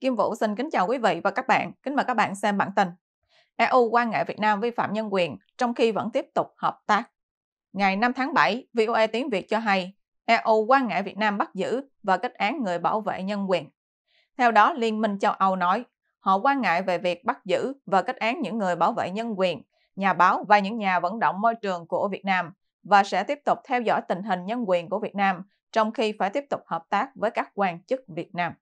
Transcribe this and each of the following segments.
Kim Vũ xin kính chào quý vị và các bạn. Kính mời các bạn xem bản tin. EU quan ngại Việt Nam vi phạm nhân quyền trong khi vẫn tiếp tục hợp tác. Ngày 5 tháng 7, VOA tiếng Việt cho hay EU quan ngại Việt Nam bắt giữ và kết án người bảo vệ nhân quyền. Theo đó, Liên minh châu Âu nói họ quan ngại về việc bắt giữ và kết án những người bảo vệ nhân quyền, nhà báo và những nhà vận động môi trường của Việt Nam và sẽ tiếp tục theo dõi tình hình nhân quyền của Việt Nam trong khi phải tiếp tục hợp tác với các quan chức Việt Nam.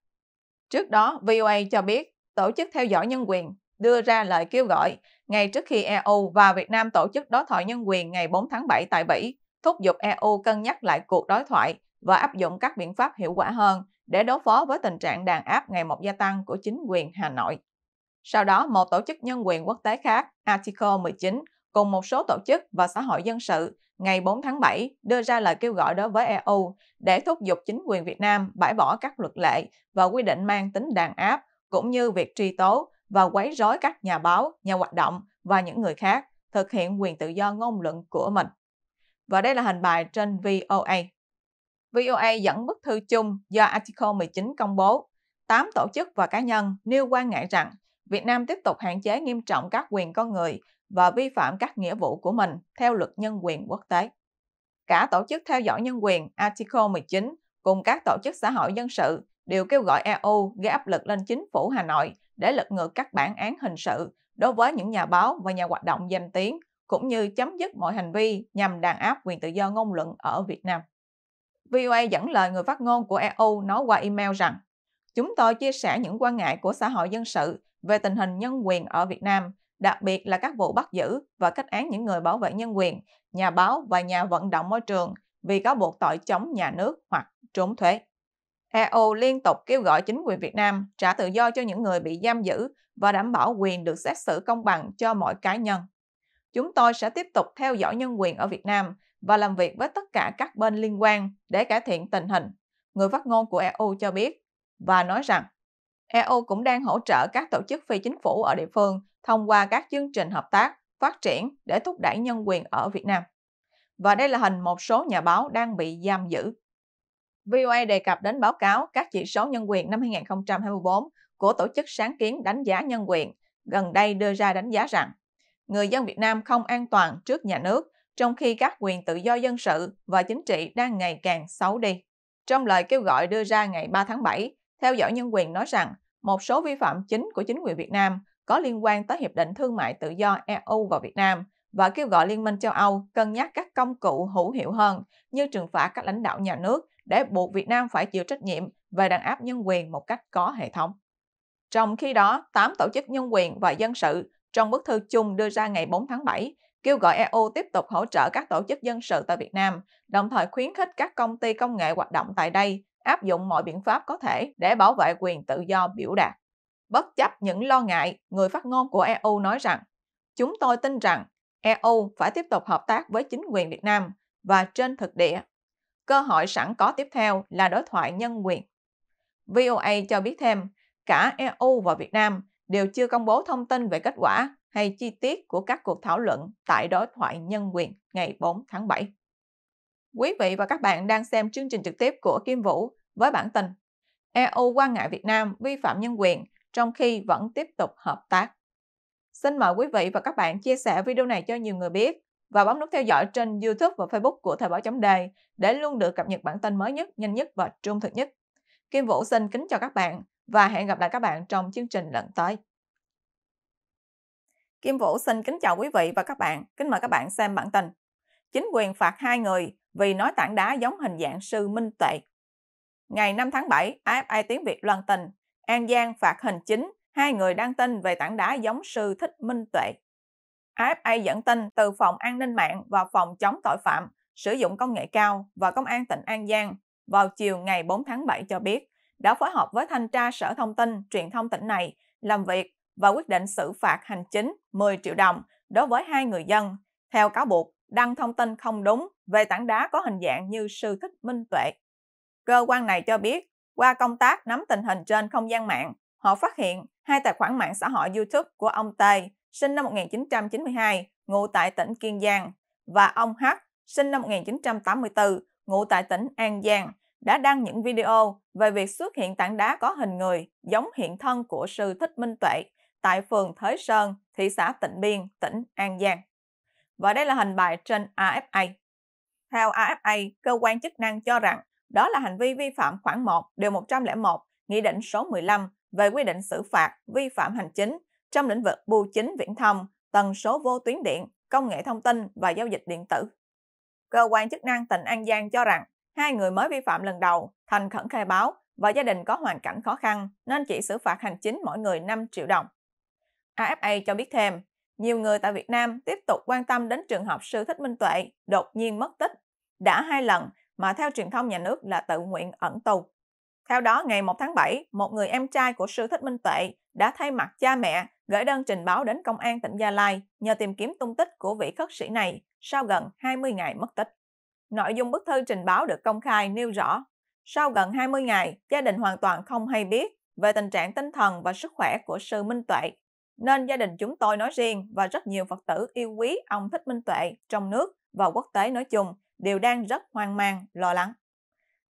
Trước đó, VOA cho biết Tổ chức Theo dõi Nhân quyền đưa ra lời kêu gọi ngay trước khi EU và Việt Nam tổ chức đối thoại nhân quyền ngày 4 tháng 7 tại Bỉ, thúc giục EU cân nhắc lại cuộc đối thoại và áp dụng các biện pháp hiệu quả hơn để đối phó với tình trạng đàn áp ngày một gia tăng của chính quyền Hà Nội. Sau đó, một tổ chức nhân quyền quốc tế khác, Article 19, cùng một số tổ chức và xã hội dân sự ngày 4 tháng 7 đưa ra lời kêu gọi đối với EU để thúc giục chính quyền Việt Nam bãi bỏ các luật lệ và quy định mang tính đàn áp, cũng như việc truy tố và quấy rối các nhà báo, nhà hoạt động và những người khác thực hiện quyền tự do ngôn luận của mình. Và đây là hình bài trên VOA. VOA dẫn bức thư chung do Article 19 công bố. Tám tổ chức và cá nhân nêu quan ngại rằng Việt Nam tiếp tục hạn chế nghiêm trọng các quyền con người và vi phạm các nghĩa vụ của mình theo luật nhân quyền quốc tế. Cả tổ chức theo dõi nhân quyền Article 19 cùng các tổ chức xã hội dân sự đều kêu gọi EU gây áp lực lên chính phủ Hà Nội để lật ngược các bản án hình sự đối với những nhà báo và nhà hoạt động danh tiếng, cũng như chấm dứt mọi hành vi nhằm đàn áp quyền tự do ngôn luận ở Việt Nam. VOA dẫn lời người phát ngôn của EU nói qua email rằng Chúng tôi chia sẻ những quan ngại của xã hội dân sự về tình hình nhân quyền ở Việt Nam, đặc biệt là các vụ bắt giữ và kết án những người bảo vệ nhân quyền, nhà báo và nhà vận động môi trường vì cáo buộc tội chống nhà nước hoặc trốn thuế. EU liên tục kêu gọi chính quyền Việt Nam trả tự do cho những người bị giam giữ và đảm bảo quyền được xét xử công bằng cho mọi cá nhân. Chúng tôi sẽ tiếp tục theo dõi nhân quyền ở Việt Nam và làm việc với tất cả các bên liên quan để cải thiện tình hình, người phát ngôn của EU cho biết, và nói rằng EU cũng đang hỗ trợ các tổ chức phi chính phủ ở địa phương thông qua các chương trình hợp tác, phát triển để thúc đẩy nhân quyền ở Việt Nam. Và đây là hình một số nhà báo đang bị giam giữ. VOA đề cập đến báo cáo các chỉ số nhân quyền năm 2024 của Tổ chức Sáng kiến Đánh giá Nhân quyền gần đây đưa ra đánh giá rằng người dân Việt Nam không an toàn trước nhà nước trong khi các quyền tự do dân sự và chính trị đang ngày càng xấu đi. Trong lời kêu gọi đưa ra ngày 3 tháng 7, theo dõi nhân quyền nói rằng, một số vi phạm chính của chính quyền Việt Nam có liên quan tới Hiệp định Thương mại Tự do EU vào Việt Nam và kêu gọi Liên minh châu Âu cân nhắc các công cụ hữu hiệu hơn như trừng phạt các lãnh đạo nhà nước để buộc Việt Nam phải chịu trách nhiệm về đàn áp nhân quyền một cách có hệ thống. Trong khi đó, 8 tổ chức nhân quyền và dân sự trong bức thư chung đưa ra ngày 4 tháng 7 kêu gọi EU tiếp tục hỗ trợ các tổ chức dân sự tại Việt Nam, đồng thời khuyến khích các công ty công nghệ hoạt động tại đây áp dụng mọi biện pháp có thể để bảo vệ quyền tự do biểu đạt. Bất chấp những lo ngại, người phát ngôn của EU nói rằng Chúng tôi tin rằng EU phải tiếp tục hợp tác với chính quyền Việt Nam và trên thực địa. Cơ hội sẵn có tiếp theo là đối thoại nhân quyền. VOA cho biết thêm, cả EU và Việt Nam đều chưa công bố thông tin về kết quả hay chi tiết của các cuộc thảo luận tại đối thoại nhân quyền ngày 4 tháng 7. Quý vị và các bạn đang xem chương trình trực tiếp của Kim Vũ với bản tin EU quan ngại Việt Nam vi phạm nhân quyền trong khi vẫn tiếp tục hợp tác. Xin mời quý vị và các bạn chia sẻ video này cho nhiều người biết và bấm nút theo dõi trên YouTube và Facebook của Thời báo chấm đề để luôn được cập nhật bản tin mới nhất, nhanh nhất và trung thực nhất. Kim Vũ xin kính chào các bạn và hẹn gặp lại các bạn trong chương trình lần tới. Kim Vũ xin kính chào quý vị và các bạn. Kính mời các bạn xem bản tin. Chính quyền phạt hai người vì nói tảng đá giống hình dạng sư minh tuệ Ngày 5 tháng 7, AFI tiếng Việt loan tin, An Giang phạt hình chính hai người đăng tin về tảng đá giống sư thích minh tuệ. AFA dẫn tin từ Phòng An ninh mạng và Phòng chống tội phạm sử dụng công nghệ cao và Công an tỉnh An Giang vào chiều ngày 4 tháng 7 cho biết đã phối hợp với thanh tra Sở Thông tin Truyền thông tỉnh này làm việc và quyết định xử phạt hành chính 10 triệu đồng đối với hai người dân theo cáo buộc đăng thông tin không đúng về tảng đá có hình dạng như sư thích minh tuệ. Cơ quan này cho biết, qua công tác nắm tình hình trên không gian mạng, họ phát hiện hai tài khoản mạng xã hội YouTube của ông T, sinh năm 1992, ngụ tại tỉnh Kiên Giang, và ông H, sinh năm 1984, ngụ tại tỉnh An Giang, đã đăng những video về việc xuất hiện tảng đá có hình người giống hiện thân của sư Thích Minh Tuệ tại phường Thới Sơn, thị xã Tịnh Biên, tỉnh An Giang và đây là hình bài trên AFA. Theo AFA, cơ quan chức năng cho rằng đó là hành vi vi phạm khoản 1 điều 101 Nghị định số 15 về quy định xử phạt vi phạm hành chính trong lĩnh vực bưu chính viễn thông, tần số vô tuyến điện, công nghệ thông tin và giao dịch điện tử. Cơ quan chức năng tỉnh An Giang cho rằng hai người mới vi phạm lần đầu, thành khẩn khai báo và gia đình có hoàn cảnh khó khăn nên chỉ xử phạt hành chính mỗi người 5 triệu đồng. AFA cho biết thêm, nhiều người tại Việt Nam tiếp tục quan tâm đến trường hợp sư Thích Minh Tuệ đột nhiên mất tích, đã hai lần mà theo truyền thông nhà nước là tự nguyện ẩn tù. Theo đó, ngày 1 tháng 7, một người em trai của sư Thích Minh Tuệ đã thay mặt cha mẹ gửi đơn trình báo đến Công an tỉnh Gia Lai nhờ tìm kiếm tung tích của vị khất sĩ này sau gần 20 ngày mất tích. Nội dung bức thư trình báo được công khai nêu rõ, sau gần 20 ngày, gia đình hoàn toàn không hay biết về tình trạng tinh thần và sức khỏe của sư Minh Tuệ nên gia đình chúng tôi nói riêng và rất nhiều Phật tử yêu quý ông Thích Minh Tuệ trong nước và quốc tế nói chung đều đang rất hoang mang, lo lắng.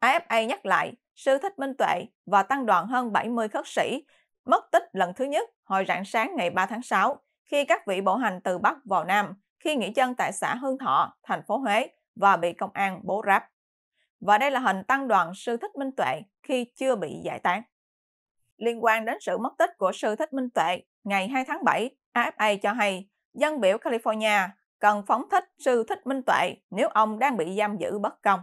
AFA nhắc lại, Sư Thích Minh Tuệ và tăng đoàn hơn 70 khất sĩ mất tích lần thứ nhất hồi rạng sáng ngày 3 tháng 6 khi các vị bộ hành từ Bắc vào Nam khi nghỉ chân tại xã Hương Thọ, thành phố Huế và bị công an bố ráp. Và đây là hình tăng đoàn Sư Thích Minh Tuệ khi chưa bị giải tán liên quan đến sự mất tích của sư Thích Minh Tuệ ngày 2 tháng 7, AFA cho hay dân biểu California cần phóng thích sư Thích Minh Tuệ nếu ông đang bị giam giữ bất công.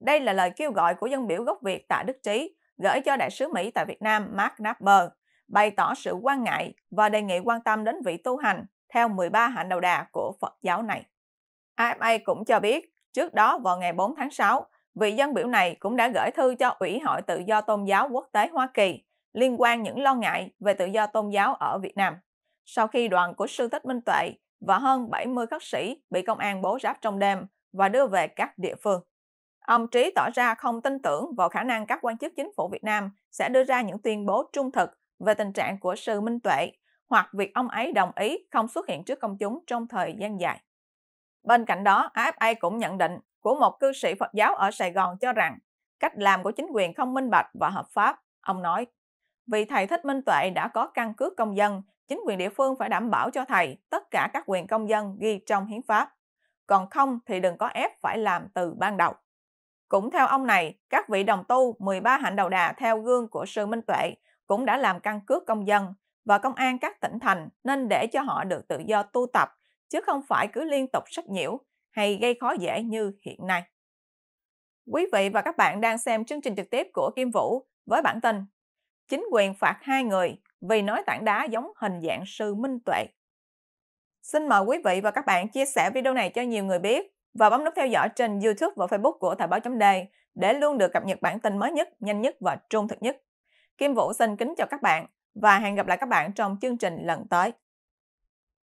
Đây là lời kêu gọi của dân biểu gốc Việt tại Đức Trí gửi cho đại sứ Mỹ tại Việt Nam Mark Napper bày tỏ sự quan ngại và đề nghị quan tâm đến vị tu hành theo 13 hạnh đầu đà của Phật giáo này. AFA cũng cho biết, trước đó vào ngày 4 tháng 6, vị dân biểu này cũng đã gửi thư cho Ủy hội Tự do Tôn giáo Quốc tế Hoa Kỳ liên quan những lo ngại về tự do tôn giáo ở Việt Nam. Sau khi đoàn của sư Thích Minh Tuệ và hơn 70 khất sĩ bị công an bố ráp trong đêm và đưa về các địa phương. Ông Trí tỏ ra không tin tưởng vào khả năng các quan chức chính phủ Việt Nam sẽ đưa ra những tuyên bố trung thực về tình trạng của sư Minh Tuệ hoặc việc ông ấy đồng ý không xuất hiện trước công chúng trong thời gian dài. Bên cạnh đó, AFA cũng nhận định của một cư sĩ Phật giáo ở Sài Gòn cho rằng cách làm của chính quyền không minh bạch và hợp pháp, ông nói. Vì thầy Thích Minh Tuệ đã có căn cước công dân, chính quyền địa phương phải đảm bảo cho thầy tất cả các quyền công dân ghi trong hiến pháp. Còn không thì đừng có ép phải làm từ ban đầu. Cũng theo ông này, các vị đồng tu 13 hạnh đầu đà theo gương của sư Minh Tuệ cũng đã làm căn cước công dân và công an các tỉnh thành nên để cho họ được tự do tu tập, chứ không phải cứ liên tục sách nhiễu hay gây khó dễ như hiện nay. Quý vị và các bạn đang xem chương trình trực tiếp của Kim Vũ với bản tin chính quyền phạt hai người vì nói tảng đá giống hình dạng sư minh tuệ. Xin mời quý vị và các bạn chia sẻ video này cho nhiều người biết và bấm nút theo dõi trên YouTube và Facebook của Thời báo chấm đề để luôn được cập nhật bản tin mới nhất, nhanh nhất và trung thực nhất. Kim Vũ xin kính chào các bạn và hẹn gặp lại các bạn trong chương trình lần tới.